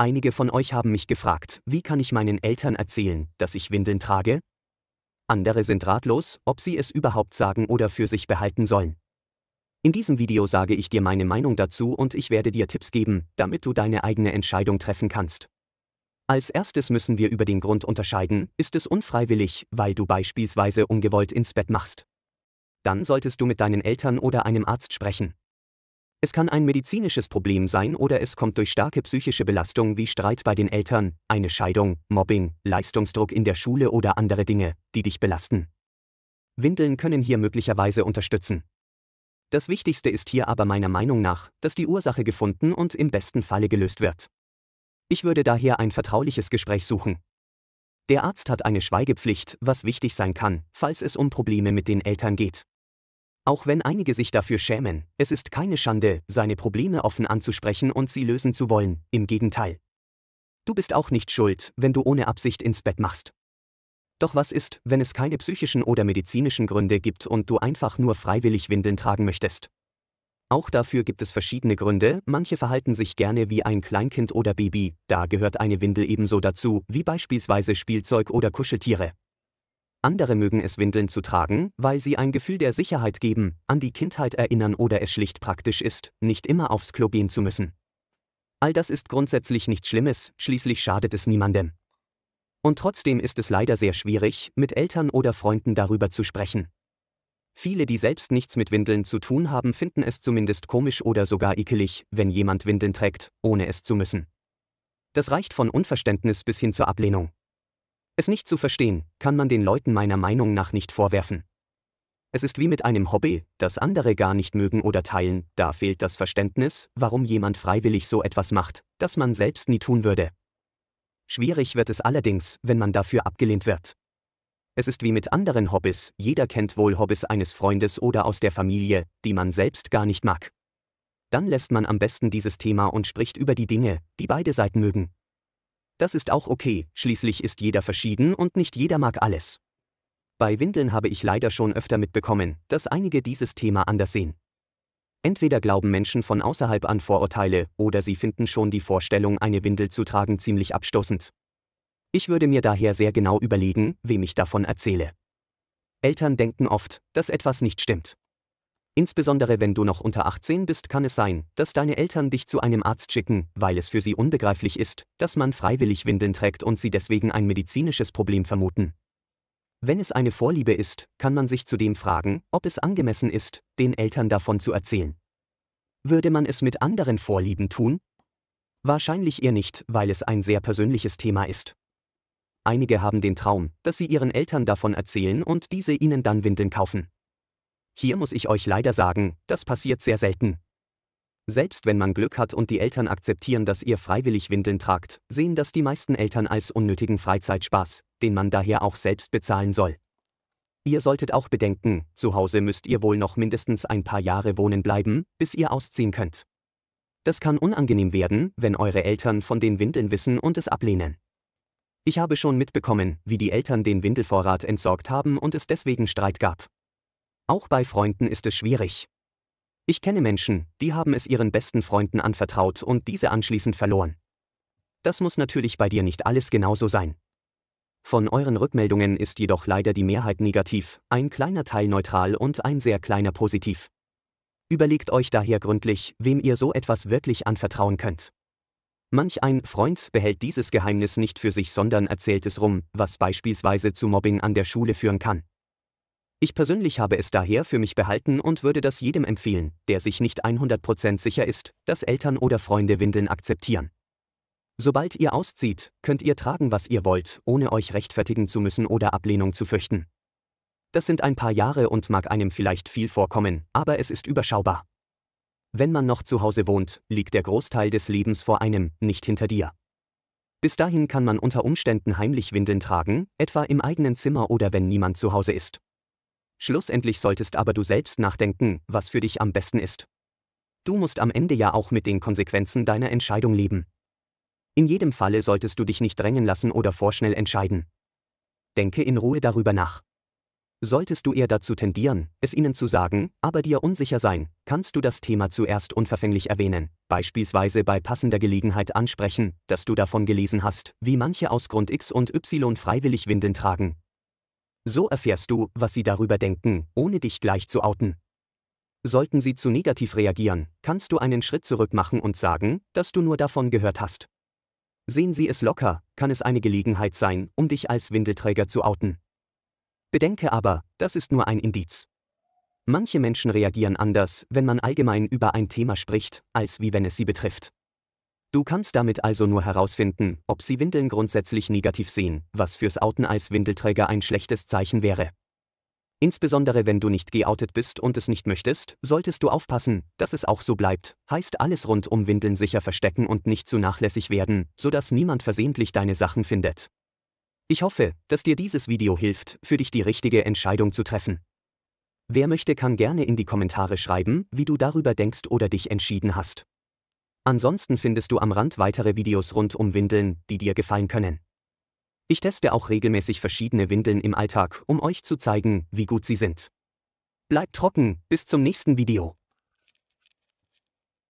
Einige von euch haben mich gefragt, wie kann ich meinen Eltern erzählen, dass ich Windeln trage? Andere sind ratlos, ob sie es überhaupt sagen oder für sich behalten sollen. In diesem Video sage ich dir meine Meinung dazu und ich werde dir Tipps geben, damit du deine eigene Entscheidung treffen kannst. Als erstes müssen wir über den Grund unterscheiden, ist es unfreiwillig, weil du beispielsweise ungewollt ins Bett machst. Dann solltest du mit deinen Eltern oder einem Arzt sprechen. Es kann ein medizinisches Problem sein oder es kommt durch starke psychische Belastung wie Streit bei den Eltern, eine Scheidung, Mobbing, Leistungsdruck in der Schule oder andere Dinge, die dich belasten. Windeln können hier möglicherweise unterstützen. Das Wichtigste ist hier aber meiner Meinung nach, dass die Ursache gefunden und im besten Falle gelöst wird. Ich würde daher ein vertrauliches Gespräch suchen. Der Arzt hat eine Schweigepflicht, was wichtig sein kann, falls es um Probleme mit den Eltern geht. Auch wenn einige sich dafür schämen, es ist keine Schande, seine Probleme offen anzusprechen und sie lösen zu wollen, im Gegenteil. Du bist auch nicht schuld, wenn du ohne Absicht ins Bett machst. Doch was ist, wenn es keine psychischen oder medizinischen Gründe gibt und du einfach nur freiwillig Windeln tragen möchtest? Auch dafür gibt es verschiedene Gründe, manche verhalten sich gerne wie ein Kleinkind oder Baby, da gehört eine Windel ebenso dazu, wie beispielsweise Spielzeug oder Kuscheltiere. Andere mögen es Windeln zu tragen, weil sie ein Gefühl der Sicherheit geben, an die Kindheit erinnern oder es schlicht praktisch ist, nicht immer aufs Klo gehen zu müssen. All das ist grundsätzlich nichts Schlimmes, schließlich schadet es niemandem. Und trotzdem ist es leider sehr schwierig, mit Eltern oder Freunden darüber zu sprechen. Viele, die selbst nichts mit Windeln zu tun haben, finden es zumindest komisch oder sogar ekelig, wenn jemand Windeln trägt, ohne es zu müssen. Das reicht von Unverständnis bis hin zur Ablehnung. Es nicht zu verstehen, kann man den Leuten meiner Meinung nach nicht vorwerfen. Es ist wie mit einem Hobby, das andere gar nicht mögen oder teilen, da fehlt das Verständnis, warum jemand freiwillig so etwas macht, das man selbst nie tun würde. Schwierig wird es allerdings, wenn man dafür abgelehnt wird. Es ist wie mit anderen Hobbys, jeder kennt wohl Hobbys eines Freundes oder aus der Familie, die man selbst gar nicht mag. Dann lässt man am besten dieses Thema und spricht über die Dinge, die beide Seiten mögen. Das ist auch okay, schließlich ist jeder verschieden und nicht jeder mag alles. Bei Windeln habe ich leider schon öfter mitbekommen, dass einige dieses Thema anders sehen. Entweder glauben Menschen von außerhalb an Vorurteile, oder sie finden schon die Vorstellung, eine Windel zu tragen, ziemlich abstoßend. Ich würde mir daher sehr genau überlegen, wem ich davon erzähle. Eltern denken oft, dass etwas nicht stimmt. Insbesondere wenn du noch unter 18 bist, kann es sein, dass deine Eltern dich zu einem Arzt schicken, weil es für sie unbegreiflich ist, dass man freiwillig Windeln trägt und sie deswegen ein medizinisches Problem vermuten. Wenn es eine Vorliebe ist, kann man sich zudem fragen, ob es angemessen ist, den Eltern davon zu erzählen. Würde man es mit anderen Vorlieben tun? Wahrscheinlich eher nicht, weil es ein sehr persönliches Thema ist. Einige haben den Traum, dass sie ihren Eltern davon erzählen und diese ihnen dann Windeln kaufen. Hier muss ich euch leider sagen, das passiert sehr selten. Selbst wenn man Glück hat und die Eltern akzeptieren, dass ihr freiwillig Windeln tragt, sehen das die meisten Eltern als unnötigen Freizeitspaß, den man daher auch selbst bezahlen soll. Ihr solltet auch bedenken, zu Hause müsst ihr wohl noch mindestens ein paar Jahre wohnen bleiben, bis ihr ausziehen könnt. Das kann unangenehm werden, wenn eure Eltern von den Windeln wissen und es ablehnen. Ich habe schon mitbekommen, wie die Eltern den Windelvorrat entsorgt haben und es deswegen Streit gab. Auch bei Freunden ist es schwierig. Ich kenne Menschen, die haben es ihren besten Freunden anvertraut und diese anschließend verloren. Das muss natürlich bei dir nicht alles genauso sein. Von euren Rückmeldungen ist jedoch leider die Mehrheit negativ, ein kleiner Teil neutral und ein sehr kleiner positiv. Überlegt euch daher gründlich, wem ihr so etwas wirklich anvertrauen könnt. Manch ein Freund behält dieses Geheimnis nicht für sich, sondern erzählt es rum, was beispielsweise zu Mobbing an der Schule führen kann. Ich persönlich habe es daher für mich behalten und würde das jedem empfehlen, der sich nicht 100% sicher ist, dass Eltern oder Freunde Windeln akzeptieren. Sobald ihr auszieht, könnt ihr tragen, was ihr wollt, ohne euch rechtfertigen zu müssen oder Ablehnung zu fürchten. Das sind ein paar Jahre und mag einem vielleicht viel vorkommen, aber es ist überschaubar. Wenn man noch zu Hause wohnt, liegt der Großteil des Lebens vor einem, nicht hinter dir. Bis dahin kann man unter Umständen heimlich Windeln tragen, etwa im eigenen Zimmer oder wenn niemand zu Hause ist. Schlussendlich solltest aber du selbst nachdenken, was für dich am besten ist. Du musst am Ende ja auch mit den Konsequenzen deiner Entscheidung leben. In jedem Falle solltest du dich nicht drängen lassen oder vorschnell entscheiden. Denke in Ruhe darüber nach. Solltest du eher dazu tendieren, es ihnen zu sagen, aber dir unsicher sein, kannst du das Thema zuerst unverfänglich erwähnen, beispielsweise bei passender Gelegenheit ansprechen, dass du davon gelesen hast, wie manche aus Grund X und Y freiwillig Windeln tragen, so erfährst du, was sie darüber denken, ohne dich gleich zu outen. Sollten sie zu negativ reagieren, kannst du einen Schritt zurück machen und sagen, dass du nur davon gehört hast. Sehen sie es locker, kann es eine Gelegenheit sein, um dich als Windelträger zu outen. Bedenke aber, das ist nur ein Indiz. Manche Menschen reagieren anders, wenn man allgemein über ein Thema spricht, als wie wenn es sie betrifft. Du kannst damit also nur herausfinden, ob sie Windeln grundsätzlich negativ sehen, was fürs Outen als Windelträger ein schlechtes Zeichen wäre. Insbesondere wenn du nicht geoutet bist und es nicht möchtest, solltest du aufpassen, dass es auch so bleibt, heißt alles rund um Windeln sicher verstecken und nicht zu nachlässig werden, sodass niemand versehentlich deine Sachen findet. Ich hoffe, dass dir dieses Video hilft, für dich die richtige Entscheidung zu treffen. Wer möchte kann gerne in die Kommentare schreiben, wie du darüber denkst oder dich entschieden hast. Ansonsten findest du am Rand weitere Videos rund um Windeln, die dir gefallen können. Ich teste auch regelmäßig verschiedene Windeln im Alltag, um euch zu zeigen, wie gut sie sind. Bleibt trocken, bis zum nächsten Video.